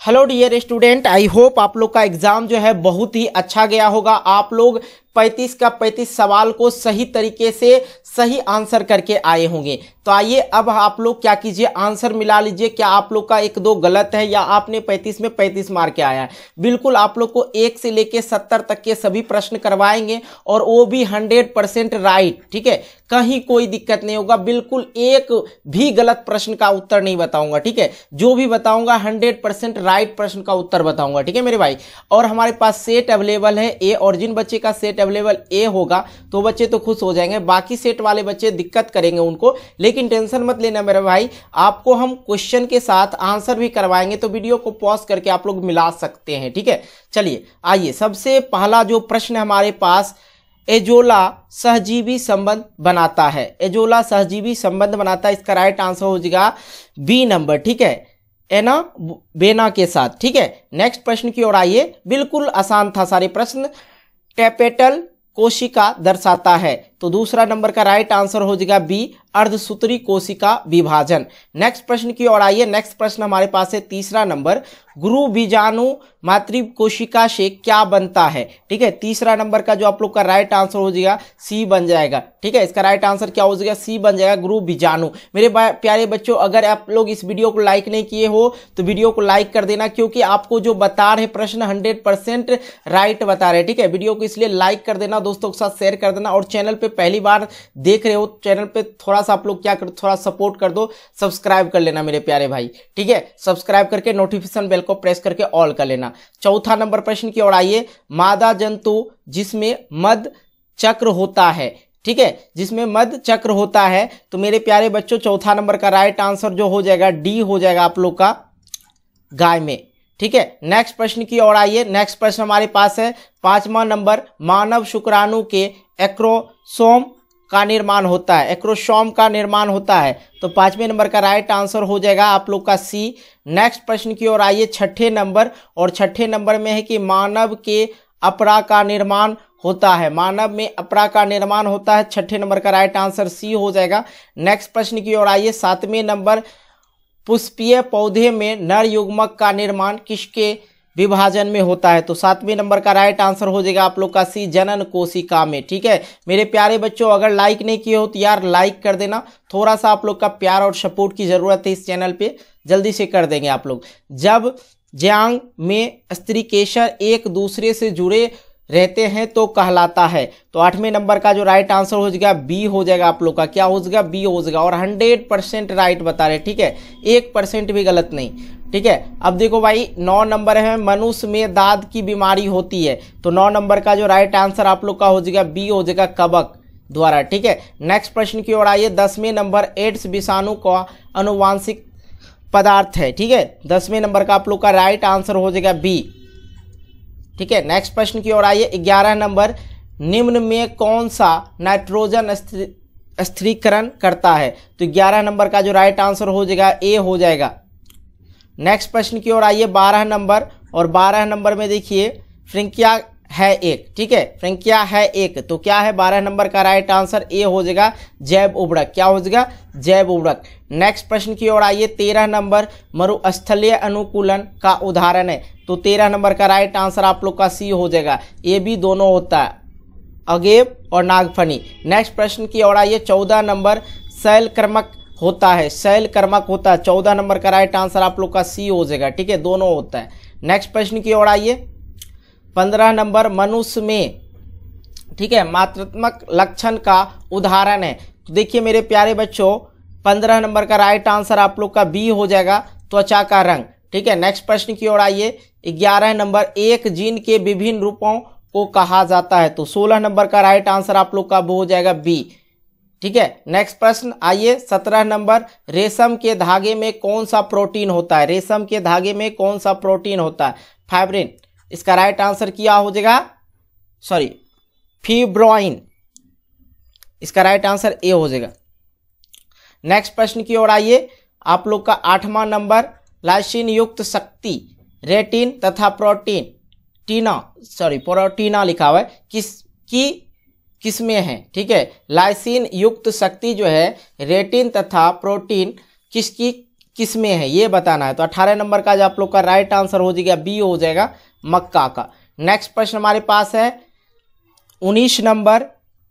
hello dear student I hope आप लोग का एग्ज़ाम जो है बहुत ही अच्छा गया होगा आप लोग पैंतीस का पैंतीस सवाल को सही तरीके से सही आंसर करके आए होंगे तो आइए अब आप लोग क्या कीजिए आंसर मिला लीजिए क्या आप लोग का एक दो गलत है या आपने 35 में 35 के आया है बिल्कुल आप लोग को एक से लेके 70 तक के सभी प्रश्न करवाएंगे और वो भी 100 परसेंट राइट ठीक है कहीं कोई दिक्कत नहीं होगा बिल्कुल एक भी गलत प्रश्न का उत्तर नहीं बताऊंगा ठीक है जो भी बताऊंगा हंड्रेड परसेंट राइट प्रश्न का उत्तर बताऊंगा ठीक है मेरे भाई और हमारे पास सेट अवेलेबल है ए ऑरिजिन बच्चे का सेट अवेलेबल ए होगा तो बच्चे तो खुश हो जाएंगे बाकी सेट वाले बच्चे दिक्कत करेंगे उनको लेकिन टेंशन मत लेना मेरे भाई आपको हम क्वेश्चन के साथ आंसर भी करवाएंगे तो वीडियो को पॉज करके आप लोग मिला सकते हैं ठीक है चलिए आइए सबसे पहला जो प्रश्न हमारे पास एजोला सहजीवी संबंध बनाता है एजोला सहजीवी संबंध बनाता है इसका राइट आंसर हो जाएगा बी नंबर ठीक है एना बेना के साथ ठीक है नेक्स्ट प्रश्न की ओर आइए बिल्कुल आसान था सारे प्रश्न कैपिटल कोशिका दर्शाता है तो दूसरा नंबर का राइट आंसर हो जाएगा बी अर्धसूत्री कोशिका विभाजन नेक्स्ट प्रश्न की ओर आइए नेक्स्ट प्रश्न हमारे पास है तीसरा नंबर गुरु बीजाणु मातृ कोशिका से क्या बनता है ठीक है तीसरा नंबर का जो आप लोग का राइट आंसर हो जाएगा सी बन जाएगा ठीक है इसका राइट आंसर क्या हो जाएगा सी बन जाएगा गुरु बीजाणु मेरे प्यारे बच्चों अगर आप लोग इस वीडियो को लाइक नहीं किए हो तो वीडियो को लाइक कर देना क्योंकि आपको जो बता रहे प्रश्न हंड्रेड राइट बता रहे ठीक है वीडियो को इसलिए लाइक कर देना दोस्तों के साथ शेयर कर देना और चैनल पर पहली बार देख रहे हो चैनल पे थोड़ा सा आप लोग क्या करो थोड़ा सपोर्ट कर दो सब्सक्राइब कर लेना मेरे प्यारे भाई ठीक है सब्सक्राइब करके नोटिफिकेशन बेल को प्रेस करके ऑल कर लेना चौथा नंबर प्रश्न की ओर आइए मादा जंतु जिसमें मद चक्र होता है ठीक है जिसमें मद चक्र होता है तो मेरे प्यारे बच्चों चौथा नंबर का राइट आंसर जो हो जाएगा डी हो जाएगा आप लोग का गाय में ठीक है नेक्स्ट प्रश्न की ओर आइए नेक्स्ट प्रश्न हमारे पास है पांचवा नंबर मानव शुक्राणु के एक्रो सोम का निर्माण होता है एक्रोसोम का निर्माण होता है तो पांचवें नंबर का राइट आंसर हो जाएगा आप लोग का सी नेक्स्ट प्रश्न की ओर आइए छठे नंबर और छठे नंबर में है कि मानव के अपरा का निर्माण होता है मानव में अपरा का निर्माण होता है छठे नंबर का राइट आंसर सी हो जाएगा नेक्स्ट प्रश्न की ओर आइए सातवें नंबर पुष्पीय पौधे में नर युग्मक का निर्माण किसके विभाजन में होता है तो सातवें नंबर का राइट आंसर हो जाएगा आप लोग का सी जनन कोशिका में ठीक है मेरे प्यारे बच्चों अगर लाइक नहीं किए हो तो यार लाइक कर देना थोड़ा सा आप लोग का प्यार और सपोर्ट की जरूरत है इस चैनल पे जल्दी से कर देंगे आप लोग जब ज्यांग में स्त्री केशर एक दूसरे से जुड़े रहते हैं तो कहलाता है तो आठवें नंबर का जो राइट आंसर हो जाएगा बी हो जाएगा आप लोग का क्या हो जाएगा बी हो जाएगा और हंड्रेड परसेंट राइट बता रहे ठीक है एक परसेंट भी गलत नहीं ठीक है अब देखो भाई नौ नंबर है मनुष्य में दाद की बीमारी होती है तो नौ नंबर का जो राइट आंसर आप लोग का हो जाएगा बी हो जाएगा कबक द्वारा ठीक है नेक्स्ट प्रश्न की ओर आइए दसवें नंबर एड्स विषाणु का अनुवांशिक पदार्थ है ठीक है दसवें नंबर का आप लोग का राइट आंसर हो जाएगा बी ठीक है नेक्स्ट प्रश्न की ओर आइए ग्यारह नंबर निम्न में कौन सा नाइट्रोजन स्थिरीकरण करता है तो ग्यारह नंबर का जो राइट आंसर हो जाएगा ए हो जाएगा नेक्स्ट प्रश्न की ओर आइए बारह नंबर और बारह नंबर में देखिए फ्रिंकिया है एक ठीक है फ्रंकिया है एक तो क्या है बारह नंबर का राइट आंसर ए हो जाएगा जैव उबड़क क्या हो जाएगा जैव उबड़क नेक्स्ट प्रश्न की ओर आइए तेरह नंबर मरुस्थलीय अनुकूलन का उदाहरण है तो तेरह नंबर का राइट आंसर आप लोग का सी हो जाएगा ए भी दोनों होता है अगेब और नागफनी नेक्स्ट प्रश्न की ओर आइए चौदह नंबर शैल क्रमक होता है शैल क्रमक होता है चौदह नंबर का राइट आंसर आप लोग का सी हो जाएगा ठीक है दोनों होता है नेक्स्ट प्रश्न की ओर आइए पंद्रह नंबर मनुष्य में ठीक है मात्रात्मक लक्षण का उदाहरण है तो देखिए मेरे प्यारे बच्चों पंद्रह नंबर का राइट आंसर आप लोग का बी हो जाएगा त्वचा का रंग ठीक है नेक्स्ट प्रश्न की ओर आइए ग्यारह नंबर एक जीन के विभिन्न रूपों को कहा जाता है तो सोलह नंबर का राइट आंसर आप लोग का वो हो जाएगा बी ठीक है नेक्स्ट प्रश्न आइए सत्रह नंबर रेशम के धागे में कौन सा प्रोटीन होता है रेशम के धागे में कौन सा प्रोटीन होता है फाइब्रिन इसका राइट आंसर क्या हो जाएगा सॉरी फीब्रोइन इसका राइट आंसर ए हो जाएगा नेक्स्ट प्रश्न की ओर आइए आप लोग का आठवां नंबर लाइसिन युक्त शक्ति रेटिन तथा प्रोटीन टीना सॉरी प्रोटीना लिखा हुआ है किस की किसमें है ठीक है लाइसिन युक्त शक्ति जो है रेटिन तथा प्रोटीन किसकी किसमें है ये बताना है तो अठारह नंबर का जो आप लोग का राइट आंसर हो जाएगा बी हो जाएगा मक्का का नेक्स्ट प्रश्न हमारे पास है उन्नीस नंबर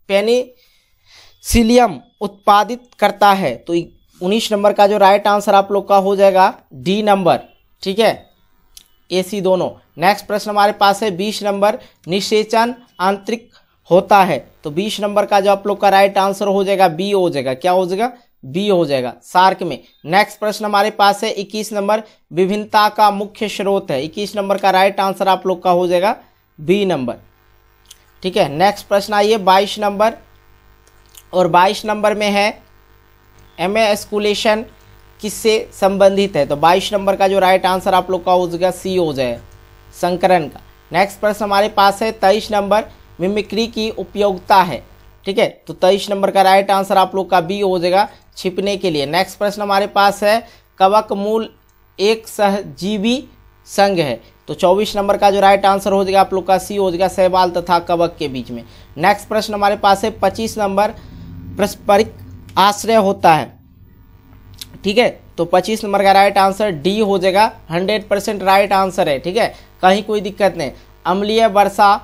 पेनिसिलियम उत्पादित करता है तो उन्नीस नंबर का जो राइट आंसर आप लोग का हो जाएगा डी नंबर ठीक है ए सी दोनों नेक्स्ट प्रश्न हमारे पास है बीस नंबर निषेचन आंतरिक होता है तो बीस नंबर का जो आप लोग का राइट आंसर हो जाएगा बी हो जाएगा क्या हो जाएगा बी हो जाएगा सार्क में नेक्स्ट प्रश्न हमारे पास है 21 नंबर विभिन्नता का मुख्य स्रोत है 21 नंबर का राइट आंसर आप लोग का हो जाएगा बी नंबर ठीक है नेक्स्ट प्रश्न आइए 22 नंबर और 22 नंबर में है एम एस्कुलेशन किससे संबंधित है तो 22 नंबर का जो राइट आंसर आप लोग का हो जाएगा सी हो जाए संकरण का नेक्स्ट प्रश्न हमारे पास है तेईस नंबर मिमिक्री की उपयोगिता है ठीक है तो तेईस नंबर का राइट आंसर आप लोग का बी हो जाएगा छिपने के लिए नेक्स्ट प्रश्न हमारे पास है कवक मूल एक सहजीवी संघ है तो 24 नंबर का जो राइट आंसर हो जाएगा आप लोग का सी हो जाएगा सहवाल तथा कवक के बीच में नेक्स्ट प्रश्न हमारे पास है पच्चीस नंबर पारस्परिक आश्रय होता है ठीक है तो 25 नंबर का राइट आंसर डी हो जाएगा 100 परसेंट राइट आंसर है ठीक है कहीं कोई दिक्कत नहीं अम्लीय वर्षा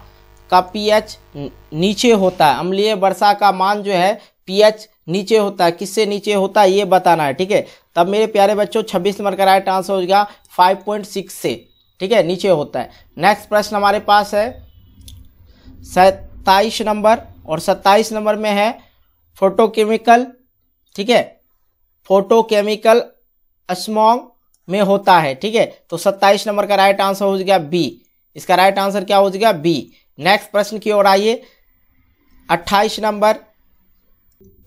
का पीएच नीचे होता है अम्लीय वर्षा का मान जो है पीएच नीचे होता है किससे नीचे होता है ये बताना है ठीक है तब मेरे प्यारे बच्चों छब्बीस नंबर का राइट आंसर हो गया फाइव पॉइंट सिक्स से ठीक है नीचे होता है नेक्स्ट प्रश्न हमारे पास है सत्ताईस नंबर और सत्ताईस नंबर में है फोटोकेमिकल ठीक है फोटोकेमिकल अस्मॉम में होता है ठीक है तो सत्ताईस नंबर का राइट आंसर हो जाएगा बी इसका राइट आंसर क्या हो जाएगा बी नेक्स्ट प्रश्न की ओर आइए अट्ठाईस नंबर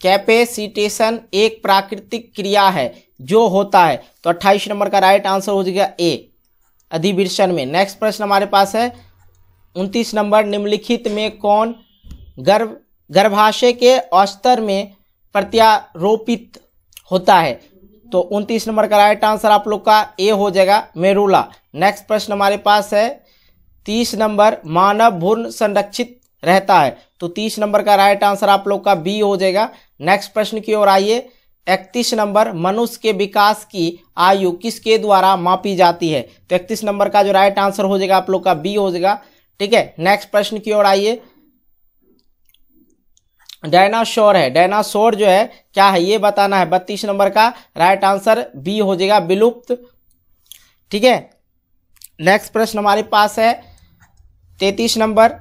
कैपेसिटेशन एक प्राकृतिक क्रिया है जो होता है तो अट्ठाईस नंबर का राइट आंसर हो जाएगा ए अधिवेशन में नेक्स्ट प्रश्न हमारे पास है उनतीस नंबर निम्नलिखित में कौन गर्भ गर्भाशय के औस्तर में प्रत्यारोपित होता है तो उनतीस नंबर का राइट आंसर आप लोग का ए हो जाएगा मेरूला नेक्स्ट प्रश्न हमारे पास है तीस नंबर मानव भूर्ण संरक्षित रहता है तो तीस नंबर का राइट आंसर आप लोग का बी हो जाएगा नेक्स्ट प्रश्न की ओर आइए इकतीस नंबर मनुष्य के विकास की आयु किसके द्वारा मापी जाती है तो इकतीस नंबर का जो राइट आंसर हो जाएगा आप लोग का बी हो जाएगा ठीक है नेक्स्ट प्रश्न की ओर आइए डायनासोर है डायनासोर जो है क्या है ये बताना है बत्तीस नंबर का राइट आंसर बी हो जाएगा विलुप्त ठीक है नेक्स्ट प्रश्न हमारे पास है तैतीस नंबर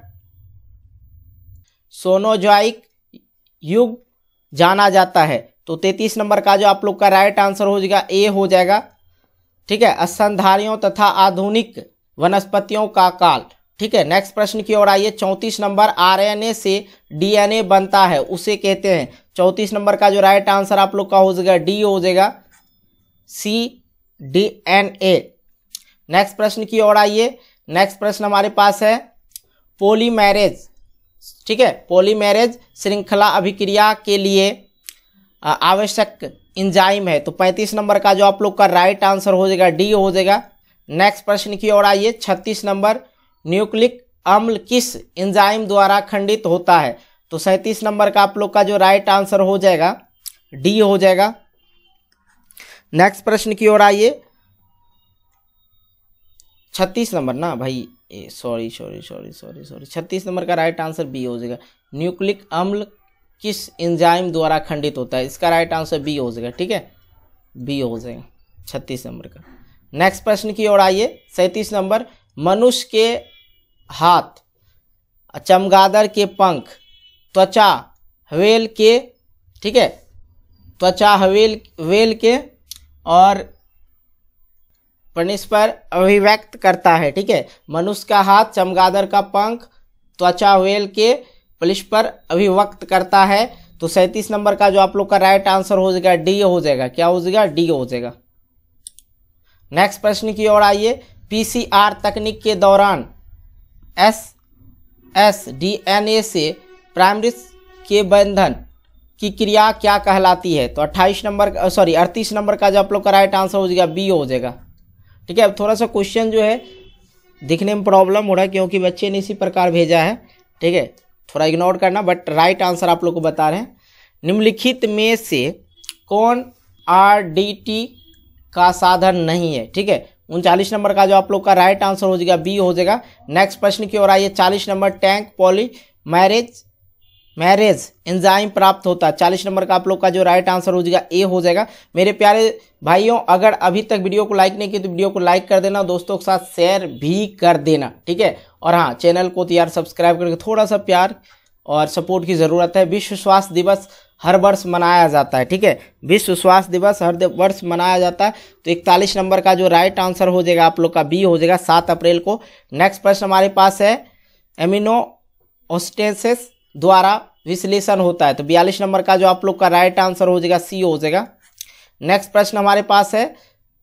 सोनोजॉइक युग जाना जाता है तो तैतीस नंबर का जो आप लोग का राइट आंसर हो जाएगा ए हो जाएगा ठीक है असंधारियों तथा आधुनिक वनस्पतियों का काल ठीक है नेक्स्ट प्रश्न की ओर आइए चौंतीस नंबर आरएनए से डीएनए बनता है उसे कहते हैं चौंतीस नंबर का जो राइट आंसर आप लोग का हो जाएगा डी हो जाएगा C D N A next प्रश्न की ओर आइए नेक्स्ट प्रश्न हमारे पास है पोली मैरिज ठीक है पॉलीमेरेज श्रृंखला अभिक्रिया के लिए आवश्यक इंजाइम है तो 35 नंबर का जो आप लोग का राइट आंसर हो जाएगा डी हो जाएगा नेक्स्ट प्रश्न की ओर आइए 36 नंबर न्यूक्लिक अम्ल किस इंजाइम द्वारा खंडित होता है तो सैंतीस नंबर का आप लोग का जो राइट आंसर हो जाएगा डी हो जाएगा नेक्स्ट प्रश्न की ओर आइए छत्तीस नंबर ना भाई A sorry sorry sorry sorry sorry छत्तीस नंबर का राइट आंसर बी हो जाएगा न्यूक्लिक अम्ल किस एंजाइम द्वारा खंडित होता है इसका राइट आंसर बी हो जाएगा ठीक है बी हो जाएगा छत्तीस नंबर का नेक्स्ट प्रश्न की ओर आइए सैंतीस नंबर मनुष्य के हाथ चमगादर के पंख त्वचा हवेल के ठीक है त्वचा हवेल वेल के और पर अभिव्यक्त करता है ठीक है मनुष्य का हाथ चमगादर का पंख त्वचा वेल के पलिश पर अभिव्यक्त करता है तो सैंतीस नंबर का जो आप लोग का राइट आंसर हो जाएगा डी हो जाएगा क्या हो जाएगा डी हो जाएगा नेक्स्ट प्रश्न की ओर आइए पीसीआर तकनीक के दौरान S S D N A से प्राइमरी के बंधन की क्रिया क्या कहलाती है तो 28 नंबर सॉरी 38 नंबर का जो आप लोग का राइट आंसर हो जाएगा बी हो जाएगा ठीक है अब थोड़ा सा क्वेश्चन जो है दिखने में प्रॉब्लम हो रहा है क्योंकि बच्चे ने इसी प्रकार भेजा है ठीक है थोड़ा इग्नोर करना बट राइट आंसर आप लोग को बता रहे हैं निम्नलिखित में से कौन आर डी टी का साधन नहीं है ठीक है उनचालीस नंबर का जो आप लोग का राइट आंसर हो जाएगा बी हो जाएगा नेक्स्ट प्रश्न की ओर आइए चालीस नंबर टैंक पॉली मैरिज मैरेज एंजाइम प्राप्त होता है चालीस नंबर का आप लोग का जो राइट आंसर हो जाएगा ए हो जाएगा मेरे प्यारे भाइयों अगर अभी तक वीडियो को लाइक नहीं की तो वीडियो को लाइक कर देना दोस्तों के साथ शेयर भी कर देना ठीक है और हाँ चैनल को तो यार सब्सक्राइब करके थोड़ा सा प्यार और सपोर्ट की ज़रूरत है विश्व स्वास्थ्य दिवस हर वर्ष मनाया जाता है ठीक है विश्व स्वास्थ्य दिवस हर वर्ष मनाया जाता है तो इकतालीस नंबर का जो राइट आंसर हो जाएगा आप लोग का बी हो जाएगा सात अप्रैल को नेक्स्ट प्रश्न हमारे पास है एमिनो ऑस्टेसिस द्वारा विश्लेषण होता है तो बयालीस नंबर का जो आप लोग का राइट आंसर हो जाएगा सी हो जाएगा नेक्स्ट प्रश्न हमारे पास है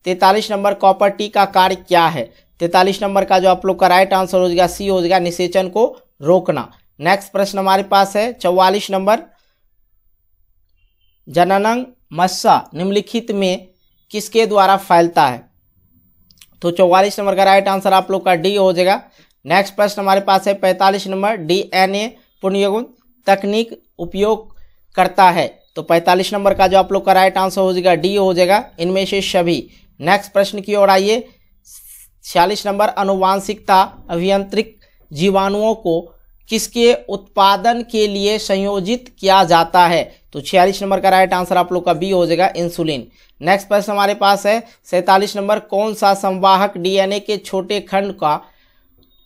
तैतालीस नंबर कॉपर टी का कार्य क्या है तैतालीस नंबर का जो आप लोग का राइट आंसर हो जाएगा सी हो जाएगा निषेचन को रोकना नेक्स्ट प्रश्न हमारे पास है चौवालीस नंबर जननंग मस्सा निम्नलिखित में किसके द्वारा फैलता है तो चौवालीस नंबर का राइट आंसर आप लोग का डी हो जाएगा नेक्स्ट प्रश्न हमारे पास है पैंतालीस नंबर डी पुण्य तकनीक उपयोग करता है तो 45 नंबर का जो आप लोग का राइट आंसर हो जाएगा डी हो जाएगा इनमें से सभी नेक्स्ट प्रश्न की ओर आइए छियालीस नंबर अनुवांशिकता अभियंत्रिक जीवाणुओं को किसके उत्पादन के लिए संयोजित किया जाता है तो छियालीस नंबर का राइट आंसर आप लोग का बी हो जाएगा इंसुलिन नेक्स्ट प्रश्न हमारे पास है सैंतालीस नंबर कौन सा संवाहक डीएनए के छोटे खंड का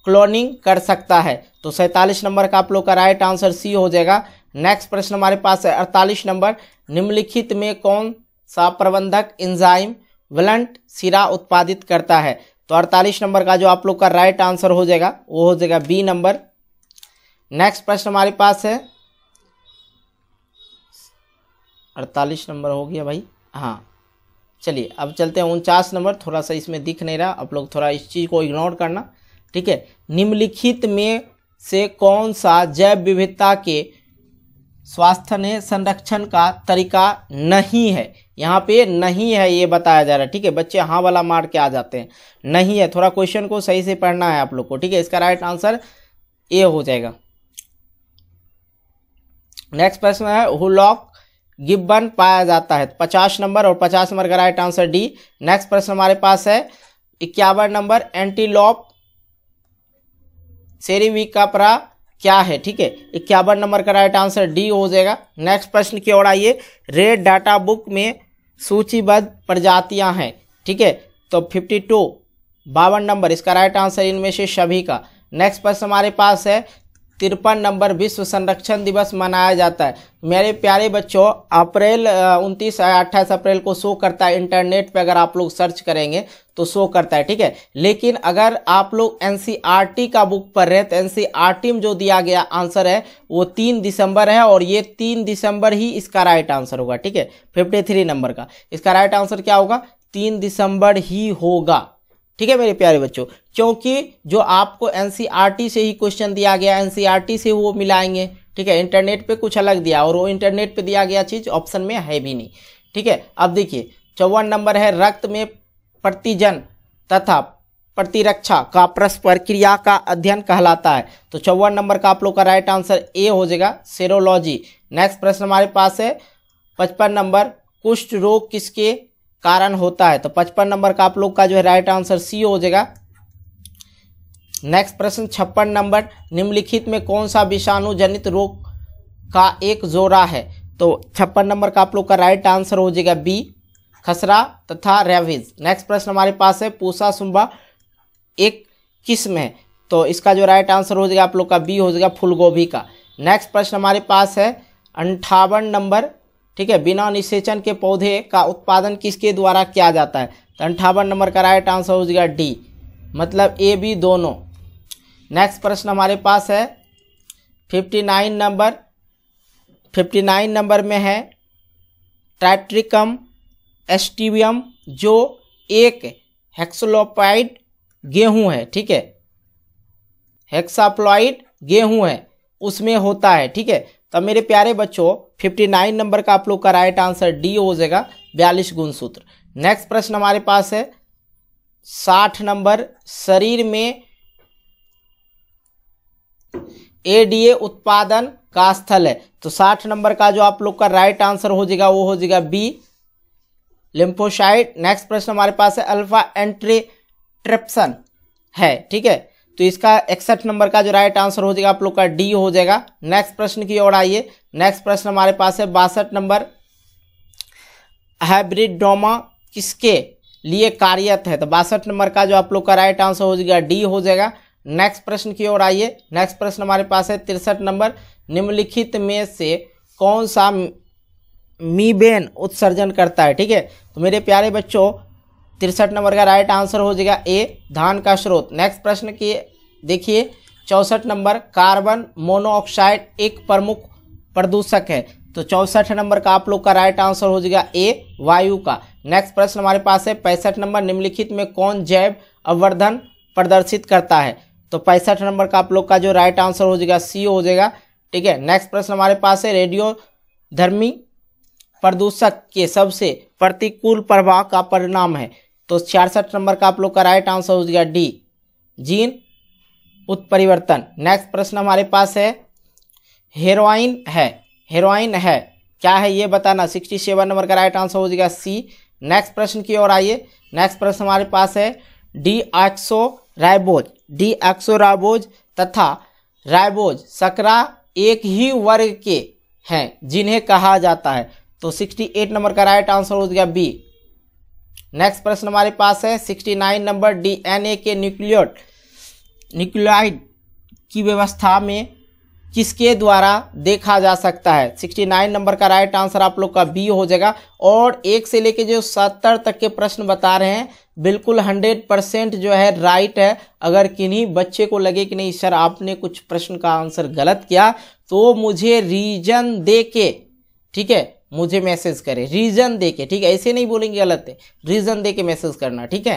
क्लोनिंग कर सकता है तो सैंतालीस नंबर का आप लोग का राइट आंसर सी हो जाएगा नेक्स्ट प्रश्न हमारे पास है अड़तालीस नंबर निम्नलिखित में कौन सा प्रबंधक इंजाइम वलंट सिरा उत्पादित करता है तो अड़तालीस नंबर का जो आप लोग का राइट आंसर हो जाएगा वो हो जाएगा बी नंबर नेक्स्ट प्रश्न हमारे पास है अड़तालीस नंबर हो गया भाई हाँ चलिए अब चलते हैं उनचास नंबर थोड़ा सा इसमें दिख नहीं रहा आप लोग थोड़ा इस चीज़ को इग्नोर करना ठीक है निम्नलिखित में से कौन सा जैव विविधता के स्वास्थ्य ने संरक्षण का तरीका नहीं है यहाँ पे नहीं है ये बताया जा रहा है ठीक है बच्चे हाँ वाला मार के आ जाते हैं नहीं है थोड़ा क्वेश्चन को सही से पढ़ना है आप लोग को ठीक है इसका राइट आंसर ए हो जाएगा नेक्स्ट प्रश्न है हुलॉक गिब्बन पाया जाता है पचास नंबर और पचास नंबर का राइट आंसर डी नेक्स्ट प्रश्न हमारे पास है इक्यावन नंबर एंटीलॉप वीक का परा क्या है ठीक है इक्यावन नंबर का राइट आंसर डी हो जाएगा नेक्स्ट प्रश्न की ओर आइए रेड डाटा बुक में सूचीबद्ध प्रजातियां हैं ठीक है तो फिफ्टी टू बावन नंबर इसका राइट आंसर इनमें से सभी का नेक्स्ट प्रश्न हमारे पास है तिरपन नंबर विश्व संरक्षण दिवस मनाया जाता है मेरे प्यारे बच्चों अप्रैल उनतीस अट्ठाईस अप्रैल को शो करता है इंटरनेट पे अगर आप लोग सर्च करेंगे तो शो करता है ठीक है लेकिन अगर आप लोग एनसीईआरटी e का बुक पढ़ रहे हैं तो एनसीईआरटी e में जो दिया गया आंसर है वो तीन दिसंबर है और ये तीन दिसंबर ही इसका राइट आंसर होगा ठीक है फिफ्टी थ्री नंबर का इसका राइट आंसर क्या होगा तीन दिसंबर ही होगा ठीक है मेरे प्यारे बच्चों क्योंकि जो आपको एनसीईआरटी e से ही क्वेश्चन दिया गया एनसीईआरटी से वो मिलाएंगे ठीक है इंटरनेट पे कुछ अलग दिया और वो इंटरनेट पे दिया गया चीज़ ऑप्शन में है भी नहीं ठीक है अब देखिए चौवन नंबर है रक्त में प्रतिजन तथा प्रतिरक्षा का परस्पर क्रिया का अध्ययन कहलाता है तो चौवन नंबर का आप लोग का राइट आंसर ए हो जाएगा सेरोलॉजी नेक्स्ट प्रश्न हमारे पास है पचपन नंबर कुष्ठ रोग किसके कारण होता है तो पचपन नंबर का आप लोग का जो है राइट आंसर सी हो जाएगा नेक्स्ट प्रश्न छप्पन नंबर निम्नलिखित में कौन सा विषाणु जनित रोग का एक जोरा है तो छप्पन नंबर का आप लोग का राइट आंसर हो जाएगा बी खसरा तथा रेविज नेक्स्ट प्रश्न हमारे पास है पूसा सुम्बा एक किस्म है तो इसका जो राइट आंसर हो जाएगा आप लोग का बी हो जाएगा फूलगोभी का नेक्स्ट प्रश्न हमारे पास है अंठावन नंबर ठीक है बिना निषेचन के पौधे का उत्पादन किसके द्वारा किया जाता है तो अंठावन नंबर का राइट आंसर हो जाएगा डी मतलब ए बी दोनों नेक्स्ट प्रश्न हमारे पास है fifty nine number fifty nine number में है ट्रैट्रिकम एस्टिवियम जो एक हेक्सलोपाइड गेहूं है ठीक है हेक्साप्लॉइड गेहूं है उसमें होता है ठीक है तो मेरे प्यारे बच्चों 59 नंबर का आप लोग का राइट आंसर डी हो जाएगा बयालीस गुण सूत्र नेक्स्ट प्रश्न हमारे पास है साठ नंबर शरीर में एडीए उत्पादन का स्थल है तो साठ नंबर का जो आप लोग का राइट आंसर हो जाएगा वो हो जाएगा बी लिम्फोसाइट नेक्स्ट प्रश्न हमारे पास है अल्फा एंट्री ट्रिप्सन है ठीक है तो इसका इकसठ नंबर का जो राइट आंसर हो जाएगा आप लोग का डी हो जाएगा नेक्स्ट प्रश्न की ओर आइए नेक्स्ट प्रश्न हमारे पास है बासठ नंबर हाइब्रिडोमा किसके लिए कार्यत है तो बासठ नंबर का जो आप लोग का राइट आंसर हो जाएगा डी हो जाएगा नेक्स्ट प्रश्न की ओर आइए नेक्स्ट प्रश्न हमारे पास है तिरसठ नंबर निम्नलिखित में से कौन सा मीबेन उत्सर्जन करता है ठीक है तो मेरे प्यारे बच्चों तिरसठ नंबर का राइट आंसर हो जाएगा ए धान का स्रोत नेक्स्ट प्रश्न की देखिए चौंसठ नंबर कार्बन मोनोऑक्साइड एक प्रमुख प्रदूषक है तो चौंसठ नंबर का आप लोग का राइट आंसर हो जाएगा ए वायु का नेक्स्ट प्रश्न हमारे पास है पैंसठ नंबर निम्नलिखित में कौन जैव अवर्धन प्रदर्शित करता है तो पैंसठ नंबर का आप लोग का जो राइट आंसर हो जाएगा सी हो जाएगा ठीक है नेक्स्ट प्रश्न हमारे पास है रेडियो धर्मी प्रदूषक के सबसे प्रतिकूल प्रभाव का परिणाम है तो छियासठ नंबर का आप लोग का राइट आंसर हो गया डी जीन उत्परिवर्तन नेक्स्ट प्रश्न हमारे पास है हेरोइन है हेरोइन है क्या है ये बताना सिक्सटी सेवन नंबर का राइट आंसर हो जाएगा सी नेक्स्ट प्रश्न की ओर आइए नेक्स्ट प्रश्न हमारे पास है डी एक्सो रायबोज डी एक्सो रायबोज तथा रायबोज सकरा एक ही वर्ग के हैं जिन्हें कहा जाता है तो 68 नंबर का राइट आंसर हो गया बी नेक्स्ट प्रश्न हमारे पास है 69 नंबर डीएनए के न्यूक्लियोट न्यूक्लियोइड की व्यवस्था में किसके द्वारा देखा जा सकता है 69 नंबर का राइट आंसर आप लोग का बी हो जाएगा और एक से लेके जो 70 तक के प्रश्न बता रहे हैं बिल्कुल 100 परसेंट जो है राइट है अगर किन्हीं बच्चे को लगे कि नहीं सर आपने कुछ प्रश्न का आंसर गलत किया तो मुझे रीजन दे के ठीक है मुझे मैसेज करें रीज़न दे के ठीक है ऐसे नहीं बोलेंगे गलत है रीज़न दे के मैसेज करना ठीक है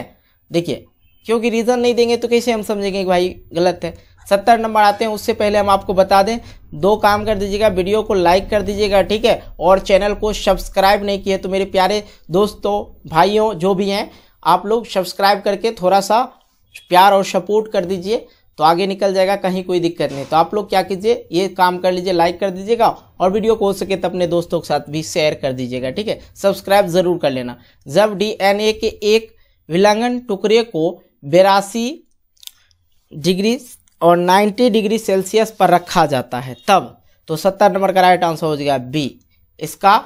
देखिए क्योंकि रीज़न नहीं देंगे तो कैसे हम समझेंगे भाई गलत है सत्तर नंबर आते हैं उससे पहले हम आपको बता दें दो काम कर दीजिएगा वीडियो को लाइक कर दीजिएगा ठीक है और चैनल को सब्सक्राइब नहीं किए तो मेरे प्यारे दोस्तों भाइयों जो भी हैं आप लोग सब्सक्राइब करके थोड़ा सा प्यार और सपोर्ट कर दीजिए तो आगे निकल जाएगा कहीं कोई दिक्कत नहीं तो आप लोग क्या कीजिए ये काम कर लीजिए लाइक कर दीजिएगा और वीडियो को हो सके तो अपने दोस्तों के साथ भी शेयर कर दीजिएगा ठीक है सब्सक्राइब जरूर कर लेना जब डीएनए के एक विलांगन टुकड़े को बेरासी डिग्री और 90 डिग्री सेल्सियस पर रखा जाता है तब तो सत्तर नंबर का राइट आंसर हो जाएगा बी इसका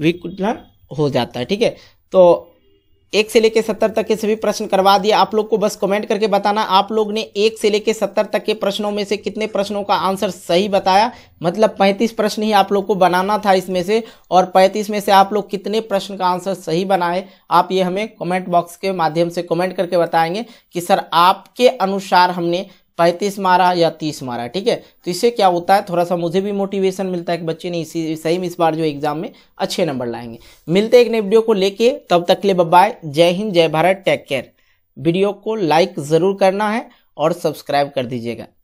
विकुलन हो जाता है ठीक है तो एक से लेकर सत्तर तक के सभी प्रश्न करवा दिए आप लोग को बस कमेंट करके बताना आप लोग ने एक से लेकर सत्तर तक के प्रश्नों में से कितने प्रश्नों का आंसर सही बताया मतलब पैंतीस प्रश्न ही आप लोग को बनाना था इसमें से और पैंतीस में से आप लोग कितने प्रश्न का आंसर सही बनाए आप ये हमें कमेंट बॉक्स के माध्यम से कमेंट करके बताएंगे कि सर आपके अनुसार हमने पैंतीस मारा या तीस मारा ठीक है तो इससे क्या होता है थोड़ा सा मुझे भी मोटिवेशन मिलता है कि बच्चे ने इसी सही इस बार जो एग्जाम में अच्छे नंबर लाएंगे मिलते एक नए वीडियो को लेके तब तक के लिए बाय जय हिंद जय भारत टेक केयर वीडियो को लाइक ज़रूर करना है और सब्सक्राइब कर दीजिएगा